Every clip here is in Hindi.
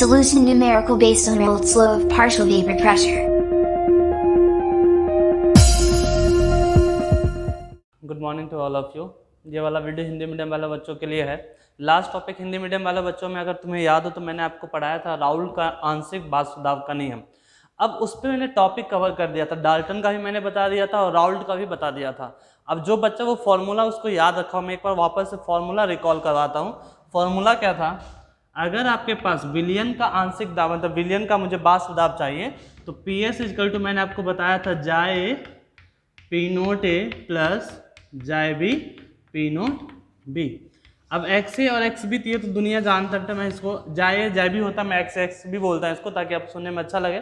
solution numerical based on Rolt's law of partial vapor pressure. Good morning to all of you ये वाला वीडियो हिंदी मीडियम वाले बच्चों के लिए है लास्ट टॉपिक हिंदी मीडियम वाले बच्चों में अगर तुम्हें याद हो तो मैंने आपको पढ़ाया था राहुल का आंशिक बासुदाव का नियम अब उस पर मैंने टॉपिक कवर कर दिया था डाल्टन का भी मैंने बता दिया था और राहुल का भी बता दिया था अब जो बच्चा वो फॉर्मूला उसको याद रखा मैं एक बार वापस से फॉर्मूला रिकॉल करवाता हूँ फॉर्मूला क्या था अगर आपके पास विलियन का आंशिक दाब मतलब विलियन का मुझे बाष्प दाब चाहिए तो पी एस इजकल टू मैंने आपको बताया था जाए पी नोट ए प्लस जाए बी पी नोट बी अब एक्स ए और एक्स बी तो ये तो दुनिया जानता था तो मैं इसको जाए जाए भी होता मैं एक्स एक्स भी बोलता हूँ इसको ताकि आप सुनने में अच्छा लगे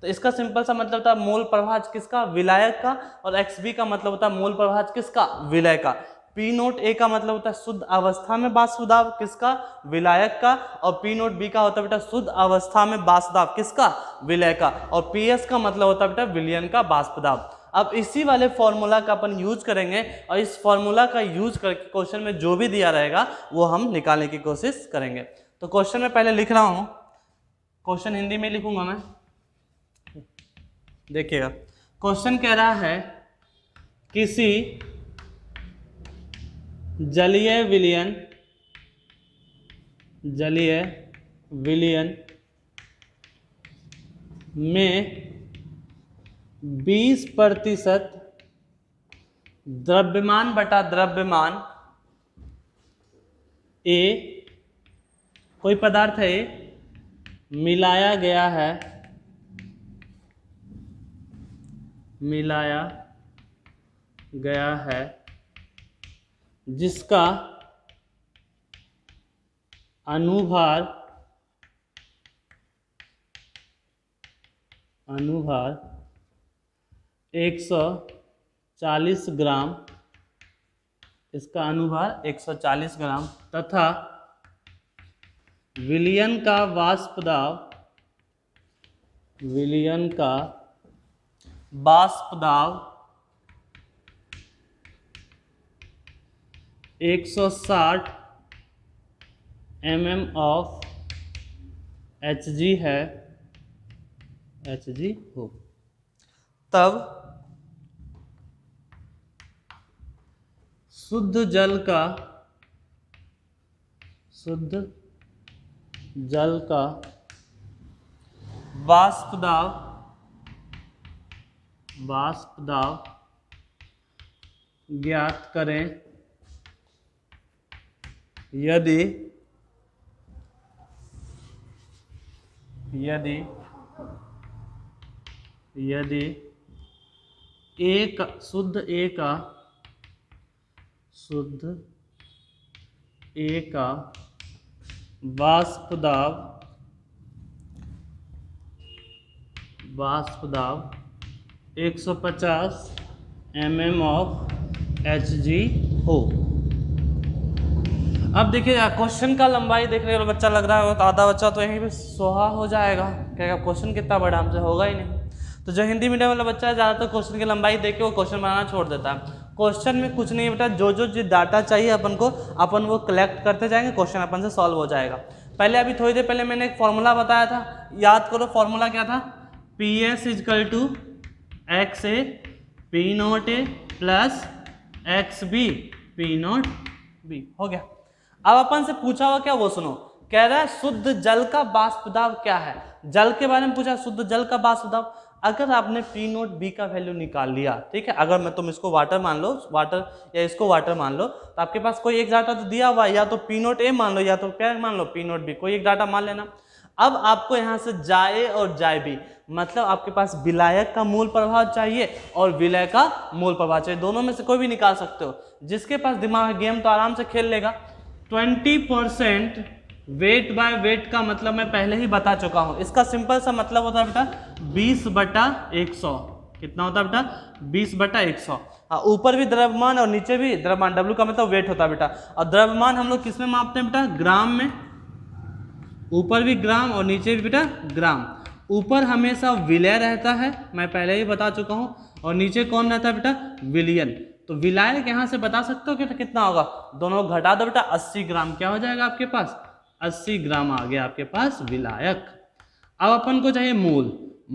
तो इसका सिंपल सा मतलब था मोल प्रभाज किसका विलायक का और एक्स बी का मतलब होता है मोल प्रभाज किसका विलय का पी नोट ए का मतलब होता है शुद्ध अवस्था में बासुदाव किसका विलायक का और पी नोट बी का होता है बेटा शुद्ध अवस्था में बासुदाव किसका विलय का और पी एस का मतलब होता है बेटा विलियन का बाष्पदाव अब इसी वाले फॉर्मूला का अपन यूज करेंगे और इस फॉर्मूला का यूज करके क्वेश्चन में जो भी दिया रहेगा वो हम निकालने की कोशिश करेंगे तो क्वेश्चन में पहले लिख रहा हूँ क्वेश्चन हिंदी में लिखूंगा मैं देखिएगा क्वेश्चन कह रहा है किसी जलीय विलयन जलीय विलयन में 20 प्रतिशत द्रव्यमान बटा द्रव्यमान ए कोई पदार्थ है मिलाया गया है मिलाया गया है जिसका अनुभार अनुभार 140 ग्राम इसका अनुभार 140 ग्राम तथा विलियन का वाष्प दाब विलियन का वाष्प दाब 160 mm ऑफ एच है जी हो तब शुद्ध जल का शुद्ध जल का वाष्प दाव वाष्प ज्ञात करें यदि यदि यदि एक शुद्ध एक शुद्ध एक बाष्पदाब बाष्पदाब एक सौ पचास M M of H G हो अब देखिए क्वेश्चन का लंबाई देखने का बच्चा लग रहा है तो आधा बच्चा तो यहीं पे सोहा हो जाएगा क्या क्वेश्चन कितना बड़ा हमसे होगा ही नहीं तो जो हिंदी मीडियम वाला बच्चा है ज़्यादातर तो क्वेश्चन की लंबाई देख के वो क्वेश्चन बनाना छोड़ देता है क्वेश्चन में कुछ नहीं बेटा जो जो जो डाटा चाहिए अपन को अपन वो कलेक्ट करते जाएंगे क्वेश्चन अपन से सॉल्व हो जाएगा पहले अभी थोड़ी देर पहले मैंने एक फॉर्मूला बताया था याद करो फॉर्मूला क्या था P S equal to X A P naught A plus X B P naught B हो गया अब अपन से पूछा हुआ क्या वो सुनो कह रहा है शुद्ध जल का बाष्प क्या है जल के बारे में पूछा शुद्ध जल का बाष्प अगर आपने पी नोट बी का वैल्यू निकाल लिया ठीक है अगर मैं तुम इसको वाटर मान लो वाटर या इसको वाटर मान लो तो आपके पास कोई एक डाटा तो दिया हुआ या तो पी नोट ए मान लो या तो क्या मान लो पी नोट बी कोई एक डाटा मान लेना अब आपको यहाँ से जाए और जाए भी मतलब आपके पास विलायक का मूल प्रभाव चाहिए और विलय का मूल प्रभाव चाहिए दोनों में से कोई भी निकाल सकते हो जिसके पास दिमाग गेम तो आराम से खेल लेगा twenty percent weight by weight का मतलब मैं पहले ही बता चुका हूँ इसका सिंपल सा मतलब होता है बेटा बीस बटा एक सौ कितना होता है बेटा बीस बटा एक सौ हाँ, ऊपर भी द्रव्यमान और नीचे भी द्रव्यमान W का मतलब वेट होता है बेटा और द्रव्यमान हम लोग किस में मापते हैं बेटा ग्राम में ऊपर भी ग्राम और नीचे भी बेटा ग्राम ऊपर हमेशा विलय रहता है मैं पहले ही बता चुका हूँ और नीचे कौन रहता है बेटा विलियन तो विलायक यहाँ से बता सकते हो कि कितना होगा दोनों घटा दो बेटा अस्सी ग्राम क्या हो जाएगा आपके पास अस्सी ग्राम आ गया आपके पास विलायक अब अपन को चाहिए मूल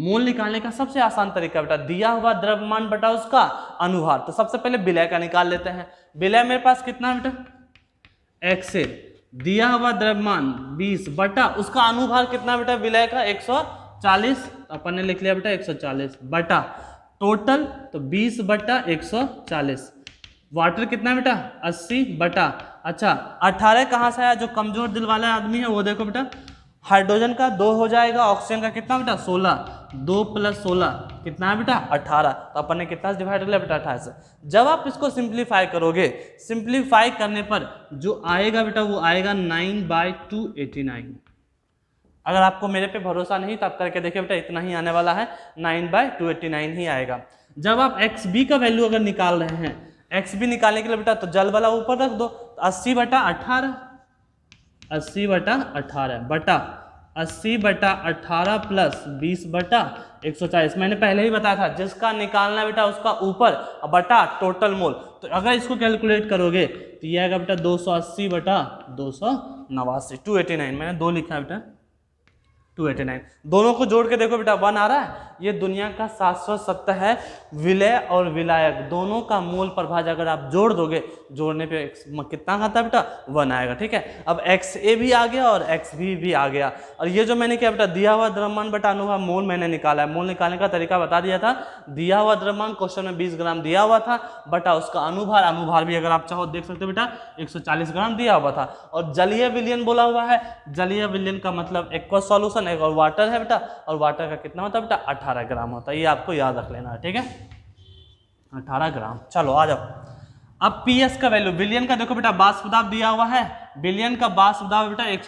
मूल निकालने का सबसे आसान तरीका बेटा दिया हुआ द्रव्यमान बटा उसका अनुभार तो सबसे पहले विलय का निकाल लेते हैं विलय मेरे पास कितना बेटा एक्से दिया हुआ द्रव्यमान 20 बटा उसका अनुभार कितना बेटा विलय का 140 चालीस तो अपन ने लिख लिया बेटा 140 बटा टोटल तो 20 बटा 140 वाटर कितना बेटा 80 बटा अच्छा 18 कहाँ से आया जो कमजोर दिल वाला आदमी है वो देखो बेटा हाइड्रोजन का दो हो जाएगा ऑक्सीजन का कितना बेटा सोलह दो प्लस सोलह कितना है बेटा अठारह तो अपन ने कितना डिवाइड कर लिया बेटा अठारह से जब आप इसको सिंप्लीफाई करोगे सिंप्लीफाई करने पर जो आएगा बेटा वो आएगा nine by two eighty nine अगर आपको मेरे पे भरोसा नहीं तो आप करके देखिए बेटा इतना ही आने वाला है nine by two eighty nine ही आएगा जब आप एक्स बी का वैल्यू अगर निकाल रहे हैं एक्स बी निकालने के लिए बेटा तो जल वाला ऊपर रख दो तो अस्सी बटा अठारह अस्सी बटा अठारह बटा अस्सी बटा अठारह प्लस बीस बटा एक सौ चालीस मैंने पहले ही बताया था जिसका निकालना बेटा उसका ऊपर बटा टोटल मोल तो अगर इसको कैलकुलेट करोगे तो यह आएगा बेटा दो सौ अस्सी बटा दो सौ नवासी टू एटी नाइन मैंने दो लिखा है बेटा टू एटी नाइन दोनों को जोड़ के देखो बेटा वन आ रहा है ये दुनिया का सात सौ सत्तर है विलय और विलायक दोनों का मूल प्रभाज अगर आप जोड़ दोगे जोड़ने पे कितना आता है बेटा वन आएगा ठीक है अब एक्स ए भी आ गया और एक्स भी भी आ गया और ये जो मैंने क्या बेटा दिया हुआ द्रव्यमान बटा अनुभव मूल मैंने निकाला है मूल निकालने का तरीका बता दिया था दिया हुआ द्रव्यमान क्वेश्चन में बीस ग्राम दिया हुआ था बटा उसका अनुभार अनुभार भी अगर आप चाहो देख सकते हो बेटा एक ग्राम दिया हुआ था और जलीय विलियन बोला हुआ है जलीय विलियन का मतलब एक्वा सोल्यूशन बनेगा और वाटर है बेटा और वाटर का कितना होता है बेटा अठारह ग्राम होता है ये आपको याद रख लेना है ठीक है अठारह ग्राम चलो आ जाओ अब पी का वैल्यू बिलियन का देखो बेटा बासपदाब दिया हुआ है बिलियन का बासपदाब बेटा एक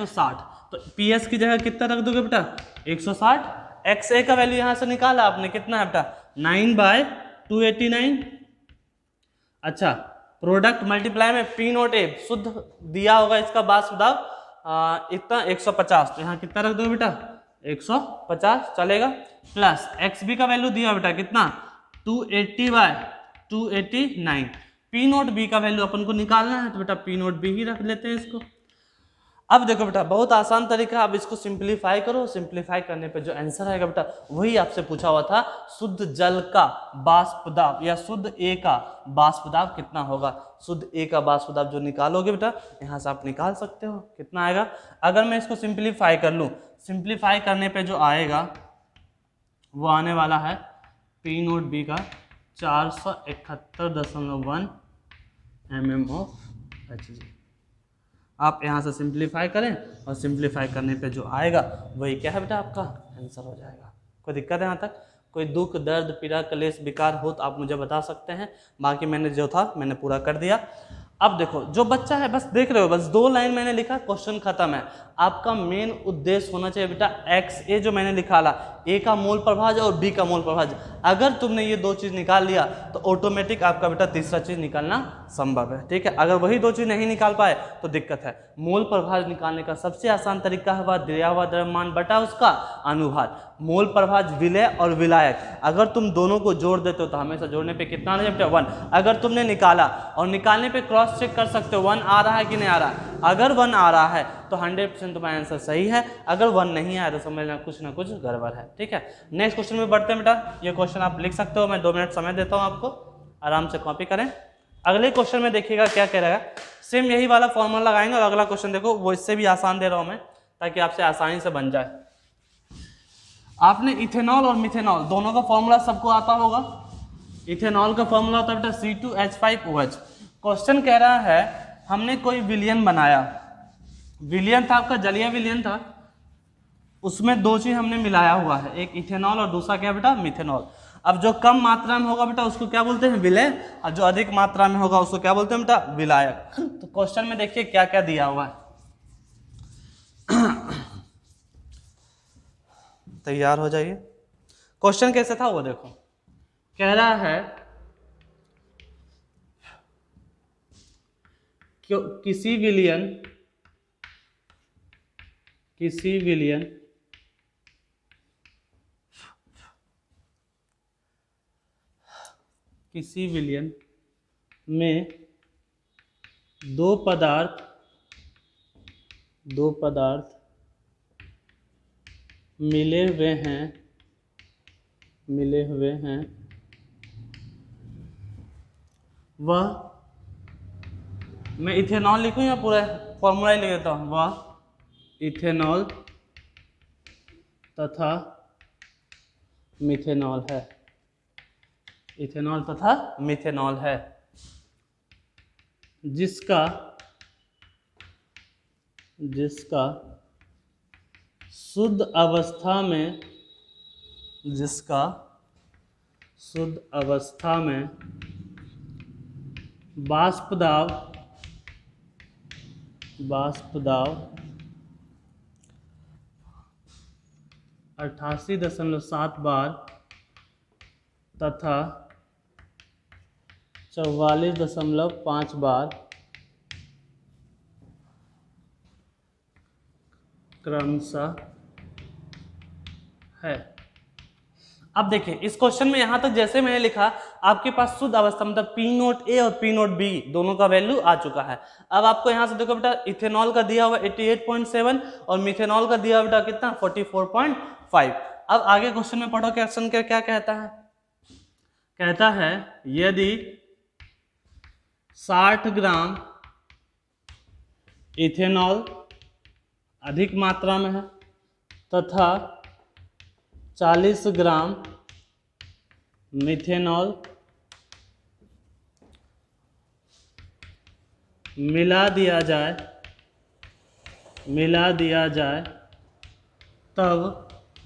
तो पी की जगह कितना रख दोगे बेटा एक एक्स ए का वैल्यू यहां से निकाला आपने कितना है बेटा nine by two eighty nine अच्छा प्रोडक्ट मल्टीप्लाई में पी नोट ए शुद्ध दिया होगा इसका बासपदाब इतना 150 तो यहाँ कितना रख दो बेटा 150 चलेगा प्लस एक्स बी का वैल्यू दिया बेटा कितना 280 eighty by two P naught B का वैल्यू अपन को निकालना है तो बेटा पी नोट बी ही रख लेते हैं इसको अब देखो बेटा बहुत आसान तरीका अब इसको सिंप्लीफाई करो सिंप्लीफाई करने पे जो आंसर आएगा बेटा वही आपसे पूछा हुआ था शुद्ध जल का बाष्पदाब या शुद्ध ए का बाष्पदाब कितना होगा शुद्ध ए का बाष्पदाब जो निकालोगे बेटा यहाँ से आप निकाल सकते हो कितना आएगा अगर मैं इसको सिंप्लीफाई कर लूँ सिंप्लीफाई करने पर जो आएगा वो आने वाला है पी नोट बी का चार सौ इकहत्तर दशमलव one M M of H G आप यहाँ से सिंप्लीफाई करें और सिंप्लीफाई करने पे जो आएगा वही क्या है बेटा आपका आंसर हो जाएगा कोई दिक्कत है यहाँ तक कोई दुख दर्द पीड़ा कलेश विकार हो तो आप मुझे बता सकते हैं बाकी मैंने जो था मैंने पूरा कर दिया अब देखो जो बच्चा है बस देख रहे हो बस दो लाइन मैंने लिखा क्वेश्चन खत्म है आपका मेन उद्देश्य होना चाहिए बेटा एक्स ए जो मैंने लिखा ला ए का मोल प्रभाज और बी का मोल प्रभाज अगर तुमने ये दो चीज़ निकाल लिया तो ऑटोमेटिक आपका बेटा तीसरा चीज़ निकालना संभव है ठीक है अगर वही दो चीज़ नहीं निकाल पाए तो दिक्कत है मोल प्रभाज निकालने का सबसे आसान तरीका है दिया हुआ द्रव्यमान बटा उसका अनुभाग मोल प्रभाज विलय और विलायक अगर तुम दोनों को जोड़ देते हो तो हमेशा जोड़ने पर कितना नहीं बेटा वन अगर तुमने निकाला और निकालने पर क्रॉस चेक कर सकते हो वन आ रहा है कि नहीं आ रहा है अगर वन आ रहा है तो हंड्रेड परसेंट तुम्हारा आंसर सही है अगर वन नहीं आया तो समझना कुछ ना कुछ गड़बड़ है ठीक है नेक्स्ट क्वेश्चन में बढ़ते हैं बेटा ये क्वेश्चन आप लिख सकते हो मैं दो मिनट समय देता हूँ आपको आराम से कॉपी करें अगले क्वेश्चन में देखिएगा क्या कह रहा है सेम यही वाला फॉर्मूला लगाएंगे और अगला क्वेश्चन देखो वो इससे भी आसान दे रहा हूँ मैं ताकि आपसे आसानी से बन जाए आपने इथेनॉल और मिथेनॉल दोनों का फॉर्मूला सबको आता होगा इथेनॉल का फॉर्मूला होता है बेटा C two H five O H question कह रहा है हमने कोई विलियन बनाया विलियन था आपका जलिया विलियन था उसमें दो चीज़ हमने मिलाया हुआ है एक इथेनॉल और दूसरा क्या बेटा मिथेनॉल अब जो कम मात्रा में होगा बेटा उसको क्या बोलते हैं विलय और जो अधिक मात्रा में होगा उसको क्या बोलते हैं बेटा विलायक तो क्वेश्चन में देखिए क्या क्या दिया हुआ है तैयार हो जाइए क्वेश्चन कैसे था वो देखो कह रहा है किसी विलियन किसी विलियन किसी सी विलियन में दो पदार्थ दो पदार्थ मिले हुए हैं मिले हुए हैं वह मैं इथेनॉल लिखूं या पूरा फॉर्मूला ही लिख देता हूँ वह इथेनॉल तथा मिथेनॉल है इथेनॉल तथा मिथेनॉल है जिसका जिसका शुद्ध अवस्था में जिसका शुद्ध अवस्था में बाष्पदाव बाष्पदाव अट्ठासी दशमलव सात बार तथा चौवालीस दशमलव पाँच बार क्रमश है अब देखिए इस क्वेश्चन में यहां तक तो जैसे मैंने लिखा आपके पास शुद्ध अवस्था मतलब पी नोट ए और पी नोट बी दोनों का वैल्यू आ चुका है अब आपको यहां से देखो बेटा इथेनॉल का दिया हुआ 88.7 और मिथेनॉल का दिया हुआ बेटा कितना 44.5 अब आगे क्वेश्चन में पढ़ो कि क्या क्या कहता है कहता है यदि साठ ग्राम इथेनॉल अधिक मात्रा में है तथा 40 ग्राम मिथेनॉल मिला दिया जाए मिला दिया जाए तब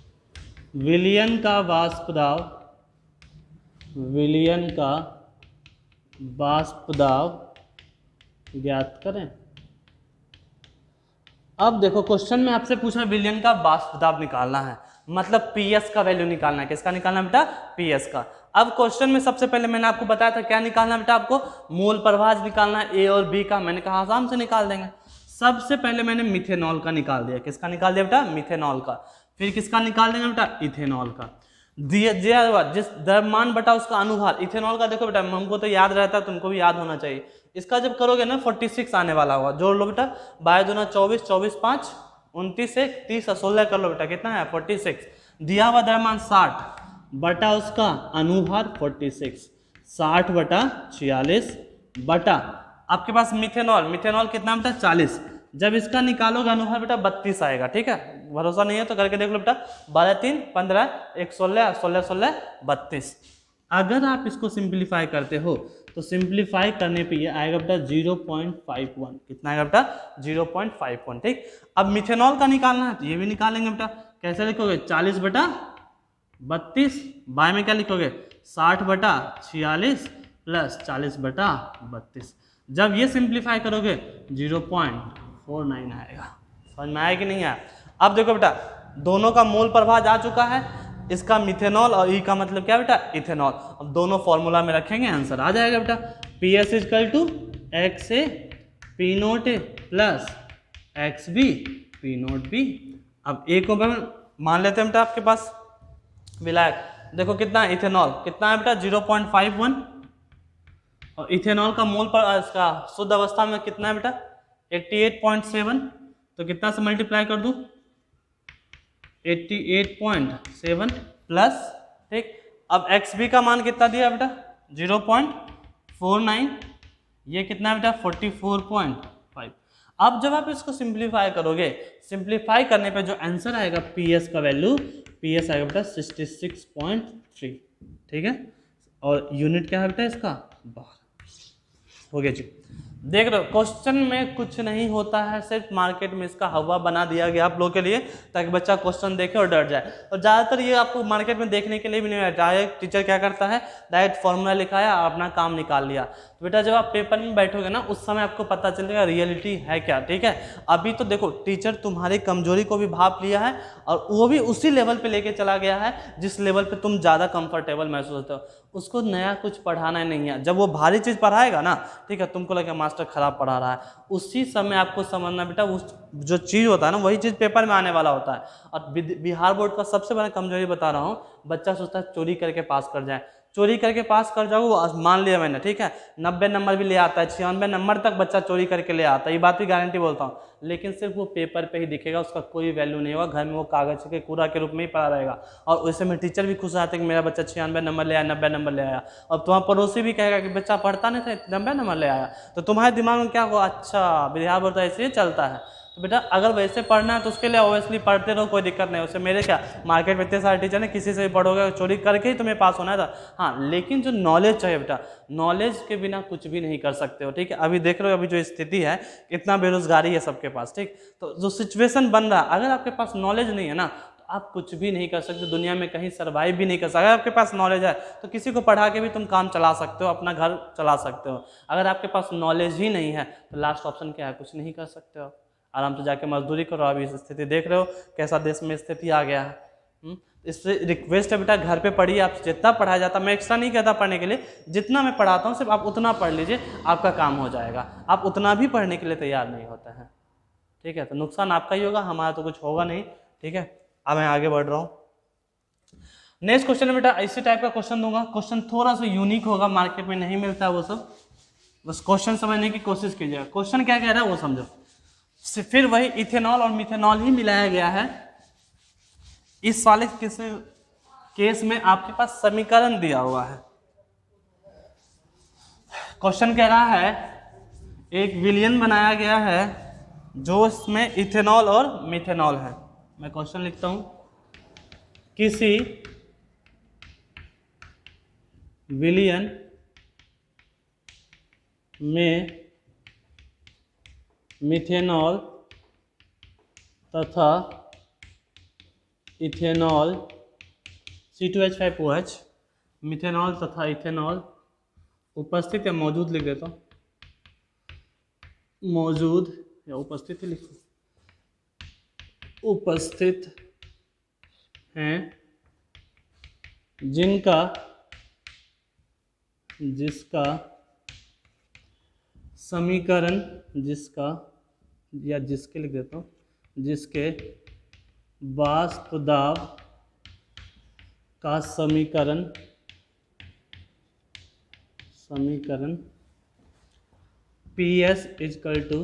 विलियन का वाष्प विलियन का बाष्प दाब ज्ञात करें अब देखो क्वेश्चन में आपसे पूछा विलियन का बाष्प दाब निकालना है मतलब पीएस का वैल्यू निकालना है किसका निकालना बेटा पीएस का अब क्वेश्चन में सबसे पहले मैंने आपको बताया था क्या निकालना बेटा आपको मोल प्रभाज निकालना है ए और बी का मैंने कहा आसाम से निकाल देंगे सबसे पहले मैंने मिथेनॉल का निकाल दिया किसका निकाल दिया बेटा मिथेनॉल का फिर किसका निकाल देंगे बेटा इथेनॉल का दिया जिस द्रव्यमान बटा उसका अनुभार इथेनॉल का देखो बेटा हमको तो याद रहता है तुमको भी याद होना चाहिए इसका जब करोगे ना 46 आने वाला होगा जोड़ लो बेटा दो ना चौबीस चौबीस पाँच उनतीस एक तीस और सोलह कर लो बेटा कितना है 46 दिया हुआ द्रव्यमान 60 बटा उसका अनुभार 46 60 बटा छियालीस बटा आपके पास मिथेनॉल मिथेनॉल कितना बेटा चालीस जब इसका निकालोगे अनुहार बेटा बत्तीस आएगा ठीक है भरोसा नहीं है तो करके देख लो बेटा बारह तीन पंद्रह एक सोलह सोलह सोलह बत्तीस अगर आप इसको सिंप्लीफाई करते हो तो सिंप्लीफाई करने पे ये आएगा बेटा 0.51 कितना आएगा बेटा 0.51 ठीक अब मिथेनॉल का निकालना है तो ये भी निकालेंगे बेटा कैसे लिखोगे 40 बटा बत्तीस बाय में क्या लिखोगे 60 बटा छियालीस प्लस चालीस बटा बत्तीस जब ये सिंप्लीफाई करोगे पॉइंट फोर नाइन आएगा समझ में आया कि नहीं आया अब देखो बेटा दोनों का मोल प्रभाव आ चुका है इसका मिथेनॉल और ई का मतलब क्या बेटा इथेनॉल अब दोनों फॉर्मूला में रखेंगे आंसर आ जाएगा बेटा P S equal to X A P naught A plus X B P naught B अब ए को मान लेते हैं बेटा आपके पास विलायक देखो कितना इथेनॉल कितना है बेटा जीरो पॉइंट फाइव वन और इथेनॉल का मोल पर इसका शुद्ध अवस्था में कितना है बेटा 88.7 तो कितना से मल्टीप्लाई कर दूँ 88.7 प्लस ठीक अब एक्स बी का मान कितना दिया बेटा 0.49 ये कितना बेटा 44.5 अब जब आप इसको सिंप्लीफाई करोगे सिंप्लीफाई करने पे जो आंसर आएगा पीएस का वैल्यू पीएस आएगा बेटा 66.3 ठीक है और यूनिट क्या है बेटा इसका बारह हो गया जी देख रहे हो क्वेश्चन में कुछ नहीं होता है सिर्फ मार्केट में इसका हवा बना दिया गया आप लोगों के लिए ताकि बच्चा क्वेश्चन देखे और डर जाए और ज़्यादातर ये आपको मार्केट में देखने के लिए भी नहीं है डायरेक्ट टीचर क्या करता है डायरेक्ट फॉर्मूला लिखाया और अपना काम निकाल लिया तो बेटा जब आप पेपर में बैठोगे ना उस समय आपको पता चलेगा रियलिटी है क्या ठीक है अभी तो देखो टीचर तुम्हारी कमजोरी को भी भाप लिया है और वो भी उसी लेवल पर लेके चला गया है जिस लेवल पर तुम ज़्यादा कंफर्टेबल महसूस होते हो उसको नया कुछ पढ़ाना ही नहीं है जब वो भारी चीज़ पढ़ाएगा ना ठीक है तुमको लगेगा मास्टर खराब पढ़ा रहा है उसी समय आपको समझना बेटा उस जो चीज़ होता है ना वही चीज़ पेपर में आने वाला होता है और बिहार बोर्ड का सबसे बड़ा कमजोरी बता रहा हूँ बच्चा सोचता है चोरी करके पास कर जाए चोरी करके पास कर जाओगे मान लिया मैंने ठीक है नब्बे नंबर भी ले आता है छियानवे नंबर तक बच्चा चोरी करके ले आता है ये बात भी गारंटी बोलता हूँ लेकिन सिर्फ वो पेपर पे ही दिखेगा उसका कोई वैल्यू नहीं होगा घर में वो कागज के कूड़ा के रूप में ही पड़ा रहेगा और उससे में टीचर भी खुश आते कि मेरा बच्चा छियानवे नंबर ले आया नब्बे नंबर ले आया और तुम्हारा तो पड़ोसी भी कहेगा कि बच्चा पढ़ता नहीं था नब्बे नंबर ले आया तो तुम्हारे दिमाग में क्या हुआ अच्छा बिहार बोलता तो ऐसे ही चलता है तो बेटा अगर वैसे पढ़ना है तो उसके लिए ऑब्वियसली पढ़ते रहो कोई दिक्कत नहीं उससे मेरे क्या मार्केट में इतने सारे टीचर हैं किसी से भी पढ़ोगे चोरी करके ही तुम्हें पास होना था तो। हाँ लेकिन जो नॉलेज चाहिए बेटा नॉलेज के बिना कुछ भी नहीं कर सकते हो ठीक है अभी देख रहे हो अभी जो स्थिति है इतना बेरोजगारी है सबके पास ठीक तो जो सिचुएसन बन रहा है अगर आपके पास नॉलेज नहीं है ना तो आप कुछ भी नहीं कर सकते दुनिया में कहीं सर्वाइव भी नहीं कर सकते अगर आपके पास नॉलेज है तो किसी को पढ़ा के भी तुम काम चला सकते हो अपना घर चला सकते हो अगर आपके पास नॉलेज ही नहीं है तो लास्ट ऑप्शन क्या है कुछ नहीं कर सकते हो आराम से जाके मजदूरी करो अभी स्थिति देख रहे हो कैसा देश में स्थिति आ गया है इससे रिक्वेस्ट है बेटा घर पे पढ़िए आप जितना पढ़ाया जाता मैं एक्स्ट्रा नहीं कहता पढ़ने के लिए जितना मैं पढ़ाता हूँ सिर्फ आप उतना पढ़ लीजिए आपका काम हो जाएगा आप उतना भी पढ़ने के लिए तैयार नहीं होते हैं ठीक है तो नुकसान आपका ही होगा हमारा तो कुछ होगा नहीं ठीक है अब मैं आगे बढ़ रहा हूँ नेक्स्ट क्वेश्चन बेटा इसी टाइप का क्वेश्चन दूंगा क्वेश्चन थोड़ा सा यूनिक होगा मार्केट में नहीं मिलता वो सब बस क्वेश्चन समझने की कोशिश कीजिएगा क्वेश्चन क्या कह रहा है वो समझो फिर वही इथेनॉल और मिथेनॉल ही मिलाया गया है इस वाले किस केस में आपके पास समीकरण दिया हुआ है क्वेश्चन कह रहा है एक विलियन बनाया गया है जो इसमें इथेनॉल और मिथेनॉल है मैं क्वेश्चन लिखता हूं किसी विलियन में मिथेनॉल तथा ethanol C two H five O H methanol तथा इथेनॉल उपस्थित या मौजूद लिख देता हूँ मौजूद या उपस्थित लिख उपस्थित हैं जिनका जिसका समीकरण जिसका या जिसके लिख देता हूँ जिसके वाष्प दाब का समीकरण समीकरण पी एस इजकल टू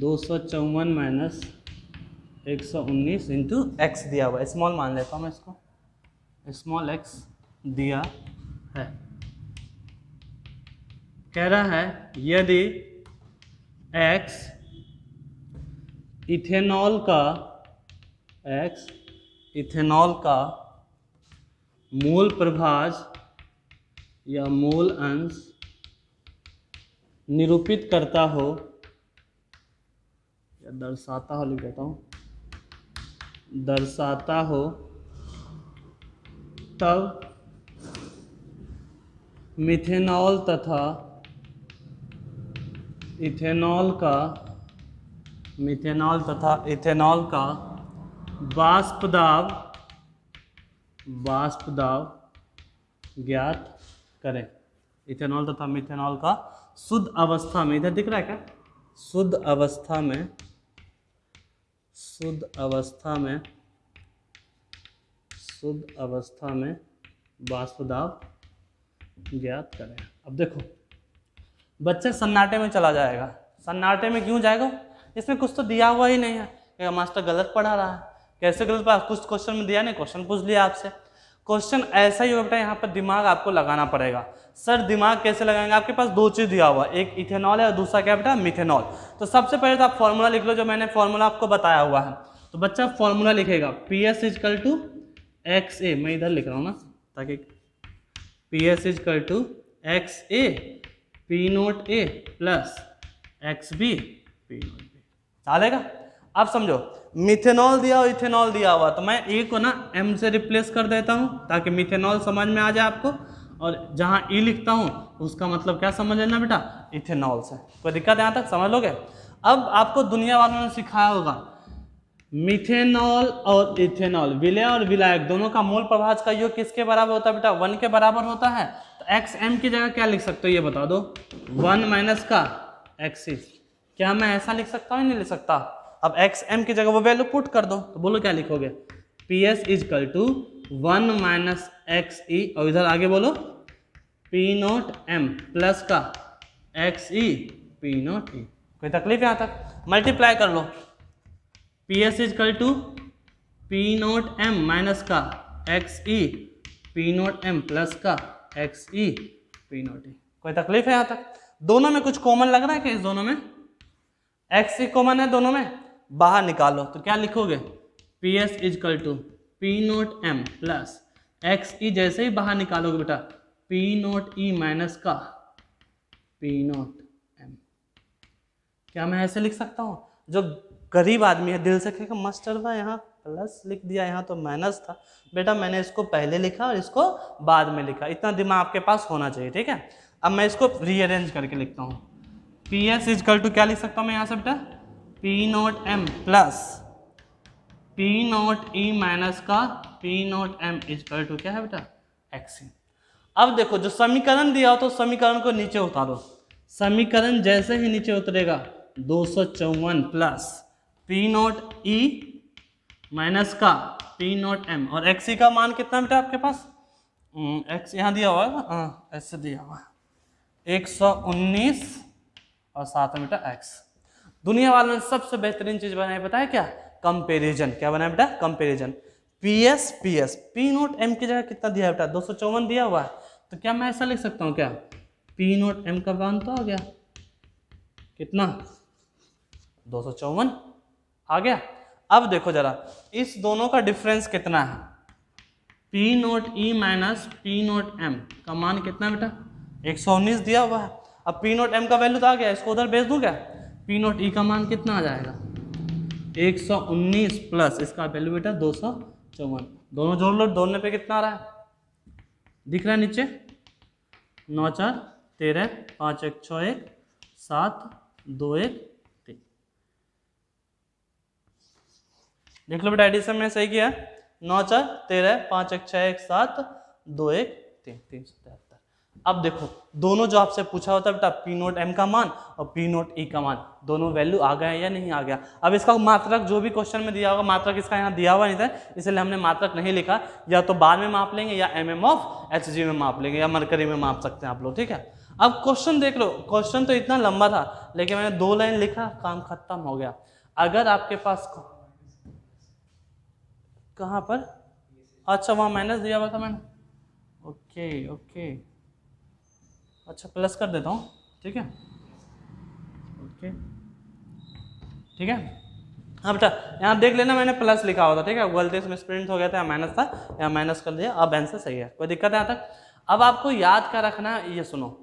दो सौ चौवन माइनस एक सौ उन्नीस इंटू एक्स दिया हुआ है स्मॉल मान लेता हूँ मैं इसको स्मॉल एक्स दिया है कह रहा है यदि x इथेनॉल का x इथेनॉल का मूल प्रभाज या मूल अंश निरूपित करता हो या दर्शाता हो लिख देता हूँ दर्शाता हो तब मिथेनॉल तथा इथेनॉल का मिथेनॉल तथा इथेनॉल का बाष्पदाब बाष्पदाब ज्ञात करें इथेनॉल तथा मिथेनॉल का शुद्ध अवस्था में इधर दिख रहा है क्या शुद्ध अवस्था में शुद्ध अवस्था में शुद्ध अवस्था में बाष्पदाब ज्ञात करें अब देखो बच्चे सन्नाटे में चला जाएगा सन्नाटे में क्यों जाएगा इसमें कुछ तो दिया हुआ ही नहीं है क्या मास्टर गलत पढ़ा रहा है कैसे गलत पढ़ा कुछ क्वेश्चन में दिया नहीं क्वेश्चन पूछ लिया आपसे क्वेश्चन ऐसा ही होता है यहाँ पर दिमाग आपको लगाना पड़ेगा सर दिमाग कैसे लगाएंगे आपके पास दो चीज़ दिया हुआ एक इथेनॉल है और दूसरा क्या बेटा मिथेनॉल तो सबसे पहले तो आप फॉर्मूला लिख लो जो मैंने फॉर्मूला आपको बताया हुआ है तो बच्चा फॉर्मूला लिखेगा P S equal to X A मैं इधर लिख रहा हूँ ना ताकि P S equal to X A P naught A plus X B P naught B चलेगा अब समझो मिथेनॉल दिया और इथेनॉल दिया हुआ तो मैं ए को ना एम से रिप्लेस कर देता हूँ ताकि मिथेनॉल समझ में आ जाए आपको और जहाँ ई e लिखता हूँ उसका मतलब क्या समझ लेना बेटा इथेनॉल से कोई दिक्कत यहाँ तक समझ लोगे अब आपको दुनिया वालों ने सिखाया होगा मिथेनॉल और इथेनॉल विलय और विलायक दोनों का मूल प्रभाज का योग किसके बराबर होता है बेटा वन के बराबर होता है तो एक्स एम की जगह क्या लिख सकते हो ये बता दो वन माइनस का एक्सिस क्या मैं ऐसा लिख सकता हूँ नहीं लिख सकता अब एक्स एम की जगह वो वैल्यू पुट कर दो तो बोलो क्या लिखोगे P S equal to one minus X E e। और इधर आगे बोलो पी नोट एम प्लस का X E P naught E कोई तकलीफ यहाँ तक मल्टीप्लाई कर लो P S equal to P naught M minus का X E P naught M plus का X E P naught E कोई तकलीफ है यहाँ तक दोनों में कुछ कॉमन लग रहा है क्या इस दोनों में एक्स ई कॉमन है दोनों में बाहर निकालो तो क्या लिखोगे P S equal to P naught M plus X E जैसे ही बाहर निकालोगे बेटा पी नोट ई माइनस का पी नोट एम क्या मैं ऐसे लिख सकता हूँ जो गरीब आदमी है दिल से कहेगा मास्टर भाई यहाँ प्लस लिख दिया यहाँ तो माइनस था बेटा मैंने इसको पहले लिखा और इसको बाद में लिखा इतना दिमाग आपके पास होना चाहिए ठीक है अब मैं इसको रीअरेंज करके लिखता हूँ पी एस इजकल टू क्या लिख सकता हूँ मैं यहाँ से बेटा P naught M plus P naught E minus का P naught M equal to क्या है बेटा एक्सी अब देखो जो समीकरण दिया हो तो समीकरण को नीचे उतारो समीकरण जैसे ही नीचे उतरेगा दो सौ चौवन plus P naught E minus का पी नॉट एम और एक्स e का मान कितना बेटा आपके पास एक्स यहाँ दिया हुआ है ऐसे हाँ, दिया हुआ है एक सौ उन्नीस और साथ में बेटा एक्स दुनिया वाले में सबसे बेहतरीन चीज बनाए बताया क्या कंपेरिजन क्या बनाया बेटा comparison P S P S P naught M की जगह कितना दिया है बेटा दो सौ चौवन दिया हुआ है तो क्या मैं ऐसा लिख सकता हूँ क्या पी नोट एम का मान तो आ गया कितना दो सौ चौवन आ गया अब देखो जरा इस दोनों का डिफरेंस कितना है P naught E minus P naught M का मान कितना बेटा 119 दिया हुआ है अब P नोट M का वैल्यू तो आ गया इसको उधर भेज दूँ क्या P नोट E का मान कितना आ जाएगा 119 प्लस इसका वैल्यू बेटा दो सौ चौवन दोनों जोड़ लो दोनों पे कितना आ रहा है दिख रहा है नीचे नौ चार तेरह पाँच एक छः एक सात दो एक देख लो बेटा एडिशन में सही किया नौ चार तेरह पाँच एक छः एक सात दो एक तीन तीन सौ तिहत्तर अब देखो दोनों जो आपसे पूछा होता है बेटा पी नोट एम का मान और पी नोट ई e का मान दोनों वैल्यू आ गया या नहीं आ गया अब इसका मात्रक जो भी क्वेश्चन में दिया होगा मात्रक इसका यहाँ दिया हुआ नहीं था इसलिए हमने मात्रक नहीं लिखा या तो बार में माप लेंगे या M M of H G में माप लेंगे या मरकरी में माप सकते हैं आप लोग ठीक है अब क्वेश्चन देख लो क्वेश्चन तो इतना लंबा था लेकिन मैंने दो लाइन लिखा काम खत्म हो गया अगर आपके पास कहाँ पर अच्छा वहाँ माइनस दिया हुआ था मैंने ओके ओके अच्छा प्लस कर देता हूँ ठीक है ओके ठीक है हाँ बेटा यहाँ देख लेना मैंने प्लस लिखा हुआ था ठीक है गलती इसमें स्प्रिंट हो गया था या माइनस था या माइनस कर दिया अब आंसर सही है कोई दिक्कत है यहाँ तक अब आपको याद क्या रखना है ये सुनो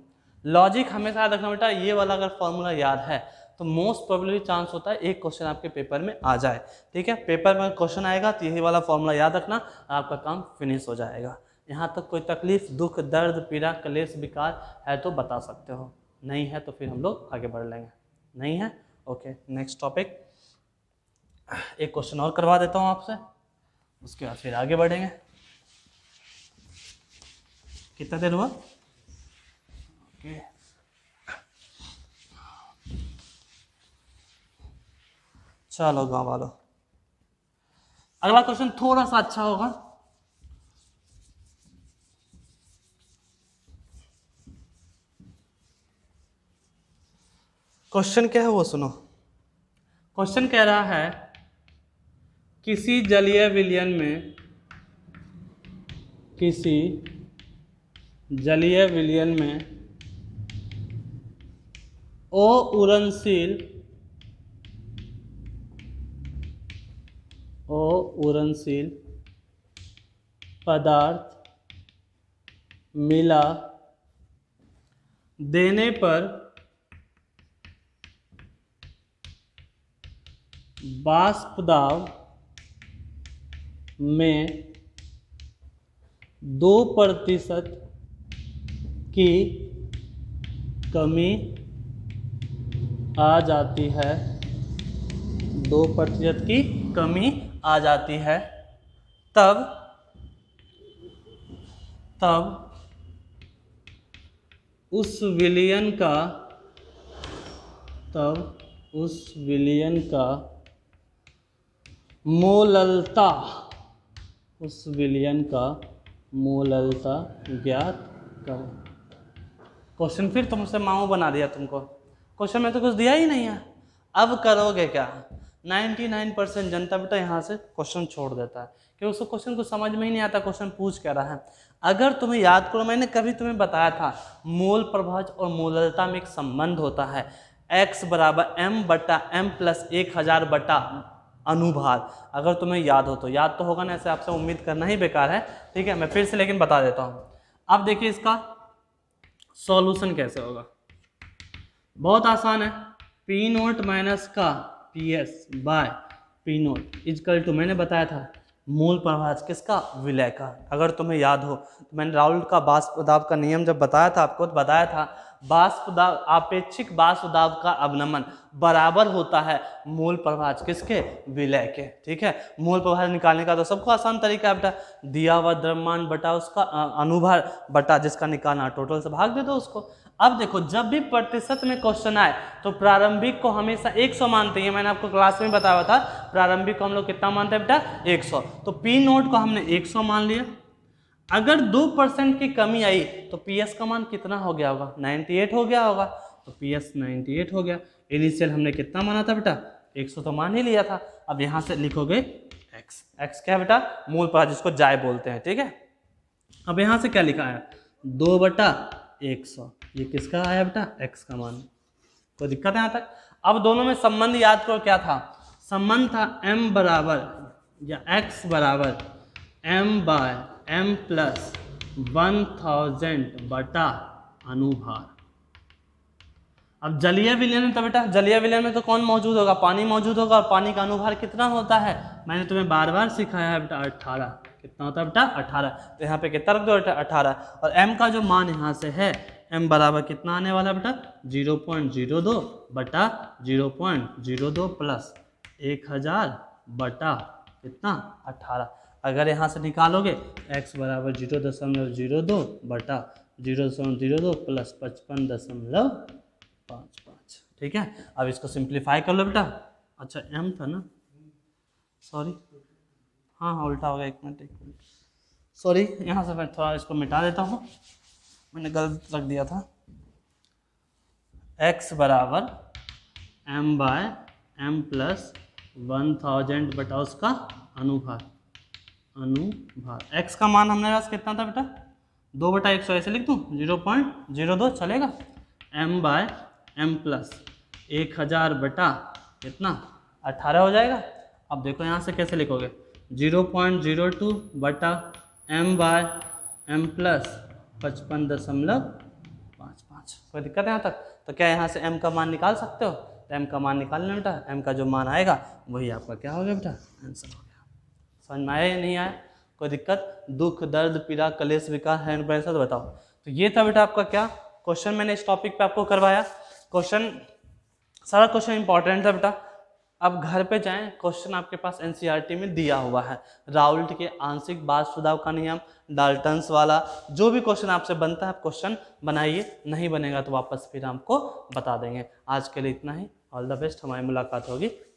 लॉजिक हमेशा याद रखना बेटा ये वाला अगर फॉर्मूला याद है तो मोस्ट प्रोबेबली चांस होता है एक क्वेश्चन आपके पेपर में आ जाए ठीक है पेपर में क्वेश्चन आएगा तो यही वाला फॉर्मूला याद रखना आपका काम फिनिश हो जाएगा यहाँ तक कोई तकलीफ दुख दर्द पीड़ा कलेश विकार है तो बता सकते हो नहीं है तो फिर हम लोग आगे बढ़ लेंगे नहीं है ओके नेक्स्ट टॉपिक एक क्वेश्चन और करवा देता हूँ आपसे उसके बाद फिर आगे बढ़ेंगे कितना देर हुआ ओके okay. चलो गांव वालों अगला क्वेश्चन थोड़ा सा अच्छा होगा क्वेश्चन क्या है वो सुनो क्वेश्चन कह रहा है किसी जलीय विलयन में किसी जलीय विलयन में ओ उड़नशील ओरनशील पदार्थ मिला देने पर बाष्प दाब में दो प्रतिशत की कमी आ जाती है दो प्रतिशत की कमी आ जाती है तब तब उस विलियन का तब उस विलियन का मोललता उस विलियन का मोललता ज्ञात करो क्वेश्चन फिर तुमसे माऊ बना दिया तुमको क्वेश्चन में तो कुछ दिया ही नहीं है अब करोगे क्या 99 जनता बेटा यहाँ से क्वेश्चन छोड़ देता है क्योंकि उसको क्वेश्चन को समझ में ही नहीं आता क्वेश्चन पूछ कह रहा है अगर तुम्हें याद करो मैंने कभी तुम्हें बताया था मोल प्रभाज और मोललता में एक संबंध होता है एक्स बराबर एम बटा एम प्लस एक हज़ार बटा अनुभाग अगर तुम्हें याद हो तो याद तो होगा ना ऐसे आपसे उम्मीद करना ही बेकार है ठीक है मैं फिर से लेकिन बता देता हूँ अब देखिए इसका सॉल्यूशन कैसे होगा बहुत आसान है पी नोट माइनस का P S by P naught equal to मैंने बताया था मूल प्रभाज किसका विलय का अगर तुम्हें याद हो तो मैंने राहुल का बाष्प दाब का नियम जब बताया था आपको तो बताया था बाष्प दाब आपेक्षिक बाष्प दाब का अवनमन बराबर होता है मूल प्रभाज किसके विलय के ठीक है मूल प्रभाज निकालने का तो सबको आसान तरीका है बेटा दिया हुआ द्रव्यमान बटा उसका अनुभार बटा जिसका निकालना टोटल से भाग दे दो उसको अब देखो जब भी प्रतिशत में क्वेश्चन आए तो प्रारंभिक को हमेशा 100 मानते हैं मैंने आपको क्लास में बताया था प्रारंभिक को हम लोग कितना मानते हैं बेटा 100 तो पी नोट को हमने 100 मान लिया अगर दो परसेंट की कमी आई तो पी एस का मान कितना हो गया होगा 98 हो गया होगा तो पी एस नाइन्टी हो गया इनिशियल हमने कितना माना था बेटा एक तो मान ही लिया था अब यहाँ से लिखोगे एक्स एक्स क्या बेटा मूल पर जिसको जाय बोलते हैं ठीक है अब यहाँ से क्या लिखा है दो बटा एक सौ ये किसका आया बेटा एक्स का मान कोई दिक्कत है यहाँ तक अब दोनों में संबंध याद करो क्या था संबंध था एम बराबर या एक्स बराबर M by M plus one thousand बटा अनुभार अब जलीय विलयन में तो बेटा जलीय विलयन में तो कौन मौजूद होगा पानी मौजूद होगा और पानी का अनुभार कितना होता है मैंने तुम्हें बार बार सिखाया है बेटा अट्ठारह कितना होता है बेटा अट्ठारह तो यहाँ पे कितना रख दो अठारह और एम का जो मान यहाँ से है एम बराबर कितना आने वाला बेटा जीरो पॉइंट जीरो दो बटा जीरो पॉइंट जीरो दो प्लस एक हज़ार बटा कितना अट्ठारह अगर यहाँ से निकालोगे x बराबर जीरो दशमलव जीरो दो बटा जीरो दशमलव जीरो दो प्लस पचपन दशमलव पाँच पाँच ठीक है अब इसको सिंप्लीफाई कर लो बेटा अच्छा एम था ना सॉरी हाँ हाँ उल्टा हो गया एक मिनट एक मिनट सॉरी यहाँ से मैं थोड़ा इसको मिटा देता हूँ मैंने गलत रख दिया था एक्स बराबर M by M plus one thousand बटा उसका अनुभार अनुभार एक्स का मान हमने पास कितना था बेटा दो बटा एक सौ ऐसे लिख दूँ जीरो पॉइंट जीरो दो चलेगा एम बाय एम प्लस एक हज़ार बटा कितना अट्ठारह हो जाएगा अब देखो यहाँ से कैसे लिखोगे जीरो पॉइंट जीरो टू बटा एम बाय एम प्लस पचपन दशमलव पाँच पाँच कोई दिक्कत है यहाँ तक तो क्या यहाँ से एम का मान निकाल सकते हो तो एम का मान निकाल लेना बेटा एम का जो मान आएगा वही आपका क्या हो गया बेटा आंसर हो गया समझ में आया या नहीं आया कोई दिक्कत दुख दर्द पीड़ा कलेश विकार हैंड प्रेशर तो बताओ तो ये था बेटा आपका क्या क्वेश्चन मैंने इस टॉपिक पे आपको करवाया क्वेश्चन सारा क्वेश्चन इंपॉर्टेंट था बेटा अब घर पे जाएं क्वेश्चन आपके पास एनसीईआरटी e में दिया हुआ है राउल्ट के आंशिक बाद सुधाव का नियम डाल्टन्स वाला जो भी क्वेश्चन आपसे बनता है आप क्वेश्चन बनाइए नहीं बनेगा तो वापस फिर आपको बता देंगे आज के लिए इतना ही ऑल द बेस्ट हमारी मुलाकात होगी